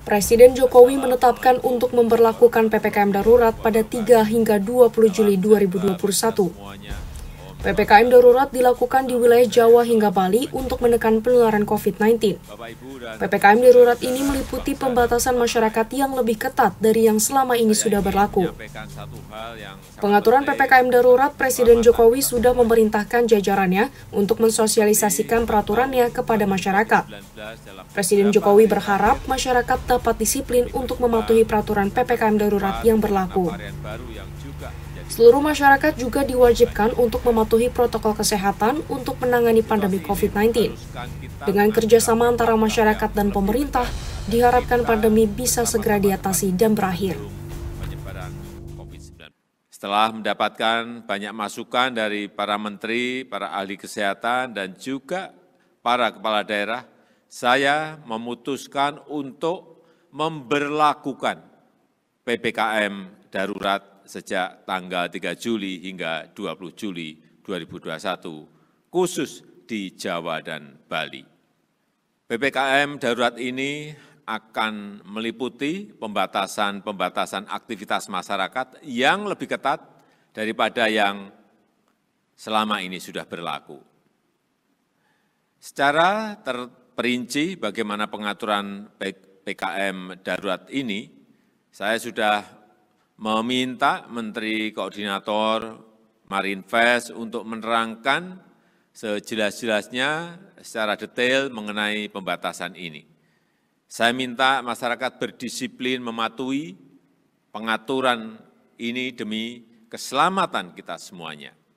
Presiden Jokowi menetapkan untuk memperlakukan PPKM darurat pada 3 hingga 20 Juli 2021. PPKM darurat dilakukan di wilayah Jawa hingga Bali untuk menekan penularan COVID-19. PPKM darurat ini meliputi pembatasan masyarakat yang lebih ketat dari yang selama ini sudah berlaku. Pengaturan PPKM darurat Presiden Jokowi sudah memerintahkan jajarannya untuk mensosialisasikan peraturannya kepada masyarakat. Presiden Jokowi berharap masyarakat dapat disiplin untuk mematuhi peraturan PPKM darurat yang berlaku. Seluruh masyarakat juga diwajibkan untuk mematuhi mematuhi protokol kesehatan untuk menangani pandemi COVID-19. Dengan kerjasama antara masyarakat dan pemerintah, diharapkan pandemi bisa segera diatasi dan berakhir. Setelah mendapatkan banyak masukan dari para menteri, para ahli kesehatan, dan juga para kepala daerah, saya memutuskan untuk memberlakukan PPKM darurat sejak tanggal 3 Juli hingga 20 Juli 2021 khusus di Jawa dan Bali. PPKM darurat ini akan meliputi pembatasan-pembatasan aktivitas masyarakat yang lebih ketat daripada yang selama ini sudah berlaku. Secara terperinci bagaimana pengaturan PPKM darurat ini, saya sudah meminta Menteri Koordinator Marinvest untuk menerangkan sejelas-jelasnya secara detail mengenai pembatasan ini. Saya minta masyarakat berdisiplin mematuhi pengaturan ini demi keselamatan kita semuanya.